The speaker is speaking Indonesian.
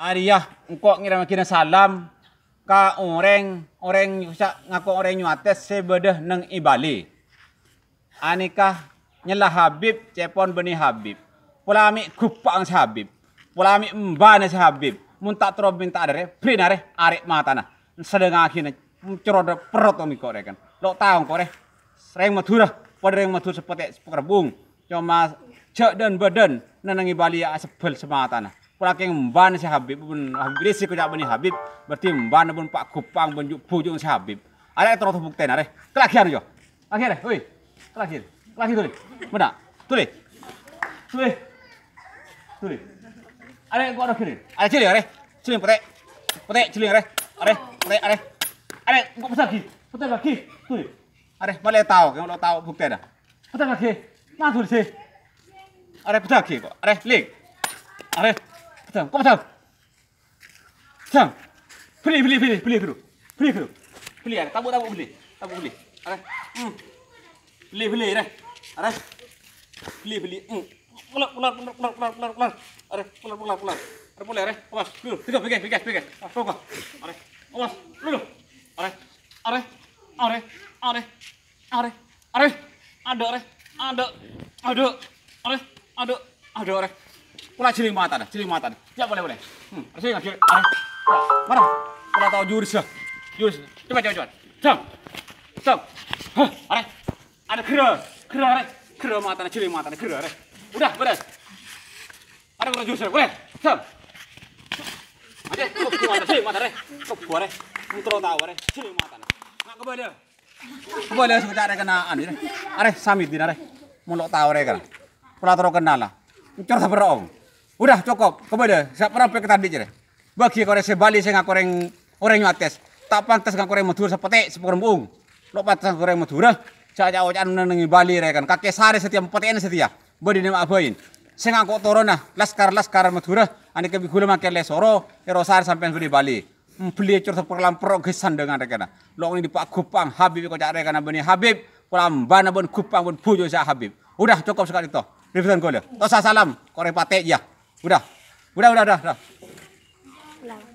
Aria, ah, engkau ngira makin salam ka orang orang usak ngaku orang nyuates sebedah neng ibali. Anika nyela Habib cepon benih Habib. Pulami kupang si Habib. pulami mbane si Habib. Muntak terob minta ada re, prina re, arek mata nah. Sedang na cerod perut omi kau Lo tahu kau re, sering matura, pada yang matur seperti sepekerbung. Cuma cek dan badan nenangi Ibali ya sebel semata nah. Peraking mban si Habib pun Habib risi kuda bani Habib berarti mban pun Pak Kupang pun pujung si Habib. Ada terus bukti nare. Kelakian jo. Akhirnya, woi. kelakian, kelakian tuh. Mana? Tuh Tuh Tuh Ada yang gua ada kiri. Ada cili ada. Cili pete. Pete cili ada. Ada. Pete ada. Ada gua pesan lagi. Pesan lagi. Tuh Ada boleh tahu, kalau tahu bukti ada. Pesan lagi. Mana tuh sih? Ada pesan lagi Ada link, Ada Потом, потом. Потом. Beli, beli, beli, beli dulu. Beli dulu. Beli ada, tabuk, beli. Tabuk beli. Beli, beli ada. Beli, beli. Pulang, pulang, pulang, pulang, pulang, Ada, pulang, pulang, pulang. Ada boleh ada. Awas, dulu. Tiga, pegang, pegang, pegang. Awas, Ada. Ada. Ada, ada. Ada. Ada. Ada. Ada. Ada. Kula jeling mata dah, jeling mata dah. Ya boleh boleh. Hmm, sini nggak cilik. Mana? Kula tahu jurus lah. Jurus. cepat cepat cepat, Jam. Jam. Hah, are. Ada kira. Kira are. Kira mata dah, jeling mata dah, kira are. Udah, beres. Ada kurang jurus, boleh. Jam. Aja, kok mata eh? eh? ada mata re. Kok gua re. tahu re. jeling mata dah. Nak kebade. Kebade sebentar ada kena anu. Are samit dinare. Mulok tahu re kan. Kula kenal lah sabar saperong. Udah cukup. Siapa orang pek tadi jere. Bagi koreng sebali nggak koreng orang atas. Tak pantas nggak koreng Madura sepuluh seperembung. Lo pantas koreng Madura. caca jauh jangan nengi Bali rekan. Ya Kakek sari setiap ini setia, Bodi nema abain. Sing angkot torona laskar-laskar Madura ane kebi gula makan lesoro erosar sampai di Bali sepuluh hmm, lampu rogesan dengan rekan, nah. lo ini di Pak Kupang Habib kau cari rekan nah. bani Habib, pulang bana bon Kupang bon Pujo Habib. Udah cukup sekali toh. Revisan kau dah. Tosa salam. Korek ya. Udah. Udah, udah, udah. udah.